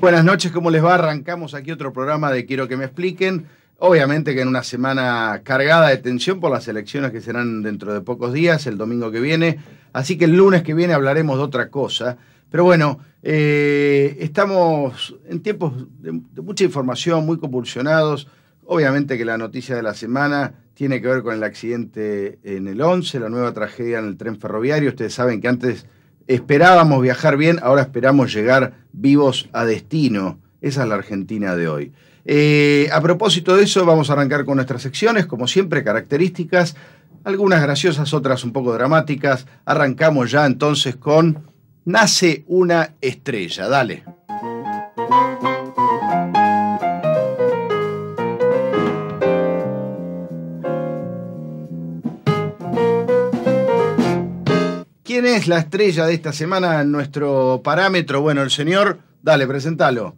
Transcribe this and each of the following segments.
Buenas noches, ¿cómo les va? Arrancamos aquí otro programa de Quiero que me expliquen. Obviamente que en una semana cargada de tensión por las elecciones que serán dentro de pocos días, el domingo que viene. Así que el lunes que viene hablaremos de otra cosa. Pero bueno, eh, estamos en tiempos de, de, mucha información, muy compulsionados. Obviamente que la noticia de la semana tiene que ver con el accidente en el 11, la nueva tragedia en el tren ferroviario. Ustedes saben que antes Esperábamos viajar bien, ahora esperamos llegar vivos a destino. Esa es la Argentina de hoy. Eh, a propósito de eso, vamos a arrancar con nuestras secciones, como siempre, características, algunas graciosas, otras un poco dramáticas. Arrancamos ya entonces con Nace una estrella. Dale. es la estrella de esta semana en nuestro parámetro? Bueno, el señor, dale, presentalo.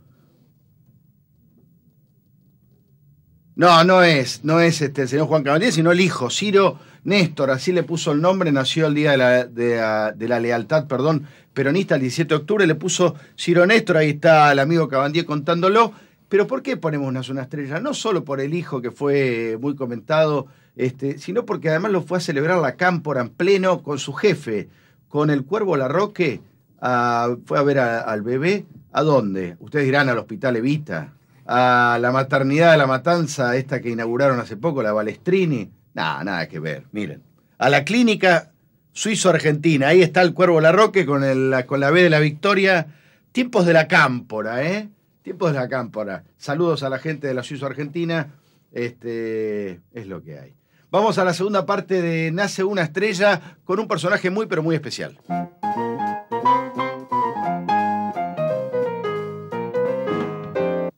No, no es, no es este, el señor Juan Cabandier, sino el hijo, Ciro Néstor, así le puso el nombre, nació el día de la, ah, lealtad, perdón, peronista, el 17 de octubre, le puso Ciro Néstor, ahí está el amigo Cabandier contándolo. Pero ¿por qué ponemos una estrella? No solo por el hijo que fue muy comentado, este, sino porque además lo fue a celebrar la cámpora en pleno con su jefe con el Cuervo Larroque, fue a ver al bebé, ¿a dónde? Ustedes irán al Hospital Evita, a la maternidad de la matanza, esta que inauguraron hace poco, la Balestrini. Nada, nada que ver, miren. A la clínica suizo-argentina, ahí está el Cuervo Larroque con, con la B de la Victoria. Tiempos de la cámpora, ¿eh? Tiempos de la cámpora. Saludos a la gente de la Suizo Argentina. Este, es lo que hay. Vamos a la segunda parte de Nace una estrella con un personaje muy pero muy especial.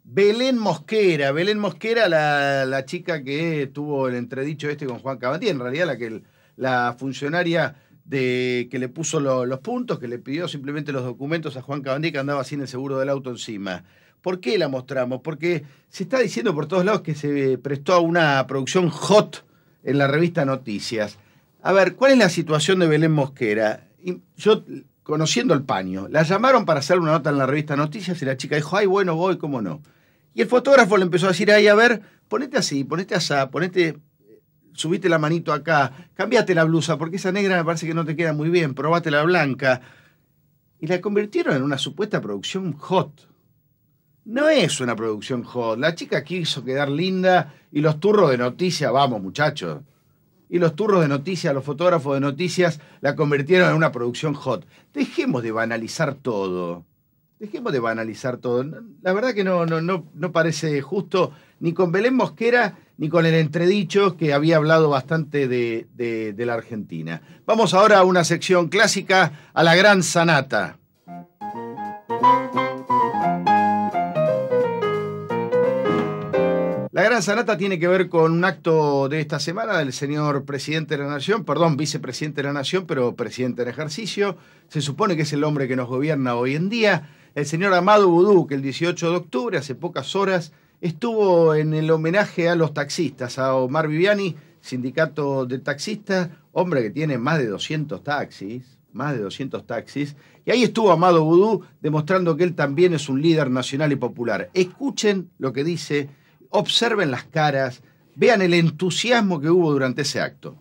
Belén Mosquera, Belén Mosquera, la, chica que tuvo el entredicho este con Juan Cabatí, en realidad la, que, la funcionaria de, que le puso los puntos, que le pidió simplemente los documentos a Juan Cabandí que andaba sin el seguro del auto encima. ¿Por qué la mostramos? Porque se está diciendo por todos lados que se prestó a una producción hot en la revista Noticias. A ver, ¿cuál es la situación de Belén Mosquera? Yo, conociendo el paño, la llamaron para hacer una nota en la revista Noticias y la chica dijo, ay, bueno, voy, cómo no. Y el fotógrafo le empezó a decir, ay, a ver, ponete así, ponete asá, ponete, subite la manito acá, cambiate la blusa, porque esa negra me parece que no te queda muy bien, probate la blanca. Y la convirtieron en una supuesta producción hot no es una producción hot. La chica quiso quedar linda y los turros de noticias, vamos muchachos. Y los turros de noticias, los fotógrafos de noticias la convirtieron en una producción hot. Dejemos de banalizar todo. Dejemos de banalizar todo. La verdad que no, no, parece justo ni con Belén Mosquera ni con el entredicho que había hablado bastante de, de la Argentina. Vamos ahora a una sección clásica, a la gran sanata. La gran sanata tiene que ver con un acto de esta semana del señor presidente de la Nación, perdón, vicepresidente de la Nación, pero presidente en ejercicio. Se supone que es el hombre que nos gobierna hoy en día. El señor Amado Boudou, que el 18 de octubre, hace pocas horas, estuvo en el homenaje a los taxistas, a Omar Viviani, sindicato de taxistas, hombre que tiene más de 200 taxis, más de 200 taxis. Y ahí estuvo Amado Boudou demostrando que él también es un líder nacional y popular. Escuchen lo que dice observen las caras, vean el entusiasmo que hubo durante ese acto.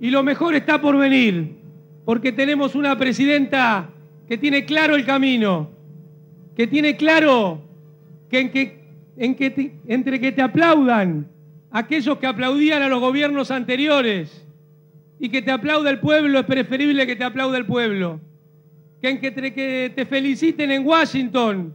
Y lo mejor está por venir, porque tenemos una presidenta que tiene claro el camino, que tiene claro que, en que, entre que te aplaudan aquellos que aplaudían a los gobiernos anteriores y que te aplauda el pueblo, es preferible que te aplaude el pueblo. Que en que te feliciten en Washington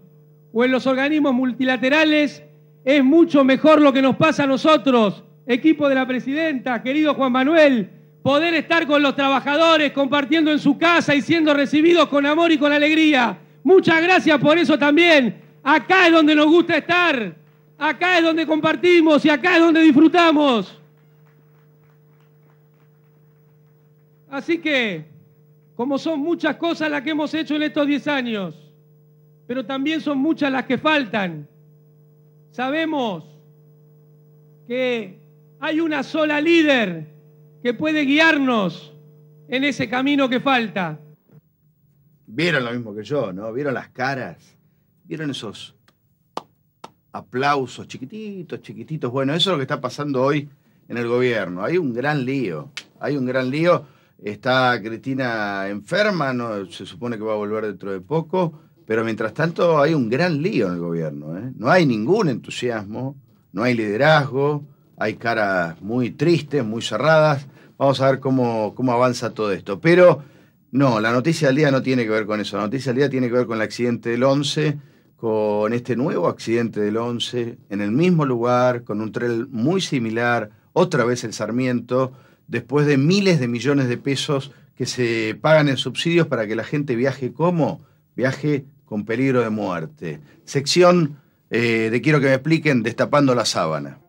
o en los organismos multilaterales es mucho mejor lo que nos pasa a nosotros, equipo de la presidenta, querido Juan Manuel, poder estar con los trabajadores, compartiendo en su casa y siendo recibidos con amor y con alegría. Muchas gracias por eso también. Acá es donde nos gusta estar, acá es donde compartimos y acá es donde disfrutamos. Así que, como son muchas cosas las que hemos hecho en estos 10 años, pero también son muchas las que faltan. Sabemos que hay una sola líder que puede guiarnos en ese camino que falta. Vieron lo mismo que yo, ¿no? Vieron las caras, vieron esos aplausos chiquititos, chiquititos. Bueno, eso es lo que está pasando hoy en el gobierno. Hay un gran lío, hay un gran lío. Está Cristina enferma, ¿no? se supone que va a volver dentro de poco. Pero mientras tanto hay un gran lío en el gobierno. ¿eh? No hay ningún entusiasmo, no hay liderazgo, hay caras muy tristes, muy cerradas. Vamos a ver cómo, cómo avanza todo esto. Pero no, la noticia del día no tiene que ver con eso. La noticia del día tiene que ver con el accidente del 11, con este nuevo accidente del 11, en el mismo lugar, con un tren muy similar, otra vez el Sarmiento, después de miles de millones de pesos que se pagan en subsidios para que la gente viaje como viaje con peligro de muerte. Sección eh, de Quiero que me expliquen, destapando la sábana.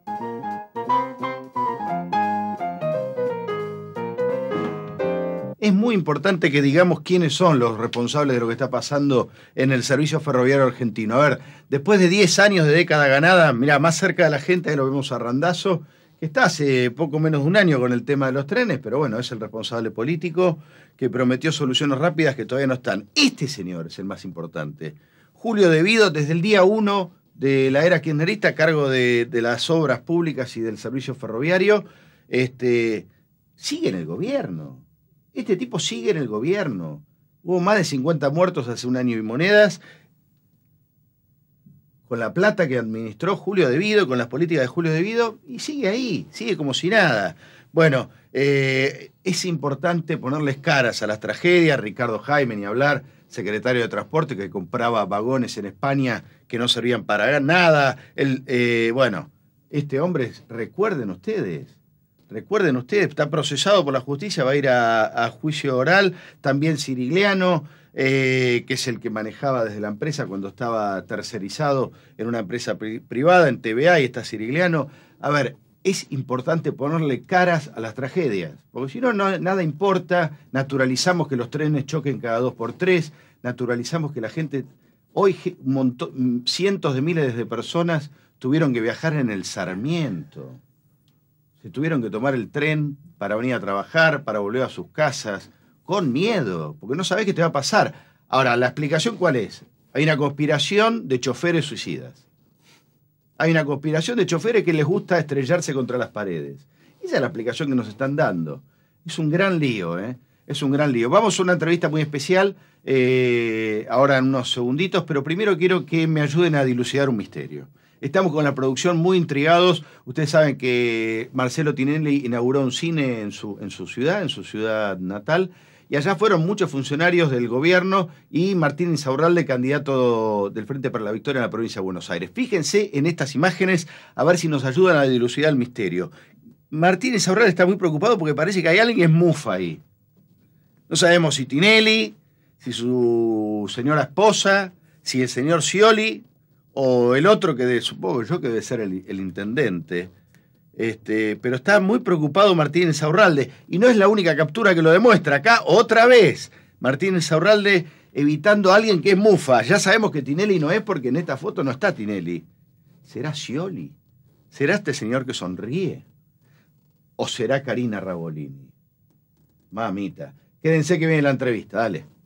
Es muy importante que digamos quiénes son los responsables de lo que está pasando en el servicio ferroviario argentino. A ver, después de 10 años de década ganada, mira, más cerca de la gente, ahí lo vemos a Randazo, que está hace poco menos de un año con el tema de los trenes, pero bueno, es el responsable político que prometió soluciones rápidas que todavía no están. Este señor es el más importante. Julio Vido, desde el día 1 de la era kirchnerista, a cargo de, las obras públicas y del servicio ferroviario, este, sigue en el gobierno. Este tipo sigue en el gobierno. Hubo más de 50 muertos hace un año y monedas con la plata que administró Julio Vido, con las políticas de Julio Vido, y sigue ahí, sigue como si nada. Bueno, eh, es importante ponerles caras a las tragedias, Ricardo Jaime, y hablar, secretario de Transporte que compraba vagones en España que no servían para nada. El, eh, bueno, este hombre, recuerden ustedes, Recuerden ustedes, está procesado por la justicia, va a ir a, juicio oral. También Sirigliano, eh, que es el que manejaba desde la empresa cuando estaba tercerizado en una empresa privada, en TVA, y está Sirigliano. A ver, es importante ponerle caras a las tragedias, porque si no, no nada importa. Naturalizamos que los trenes choquen cada dos por tres, naturalizamos que la gente. Hoy cientos de miles de personas tuvieron que viajar en el Sarmiento tuvieron que tomar el tren para venir a trabajar, para volver a sus casas, con miedo, porque no sabés qué te va a pasar. Ahora, ¿la explicación cuál es? Hay una conspiración de choferes suicidas. Hay una conspiración de choferes que les gusta estrellarse contra las paredes. Esa es la explicación que nos están dando. Es un gran lío, ¿eh? Es un gran lío. Vamos a una entrevista muy especial eh, ahora en unos segunditos, pero primero quiero que me ayuden a dilucidar un misterio. Estamos con la producción muy intrigados. Ustedes saben que Marcelo Tinelli inauguró un cine en su, en su ciudad, en su ciudad natal. Y allá fueron muchos funcionarios del gobierno y Martín Insaurralde, candidato del Frente para la Victoria en la provincia de Buenos Aires. Fíjense en estas imágenes a ver si nos ayudan a dilucidar el misterio. Martín Insaurralde está muy preocupado porque parece que hay alguien que es mufa ahí. No sabemos si Tinelli, si su señora esposa, si el señor Scioli, o el otro que de, supongo yo que debe ser el, intendente, este, pero está muy preocupado Martínez Aurralde. Y no es la única captura que lo demuestra. Acá otra vez Martínez Aurralde evitando a alguien que es mufa. Ya sabemos que Tinelli no es porque en esta foto no está Tinelli. ¿Será Scioli? ¿Será este señor que sonríe? ¿O será Karina Rabolini? Mamita, quédense que viene la entrevista, dale.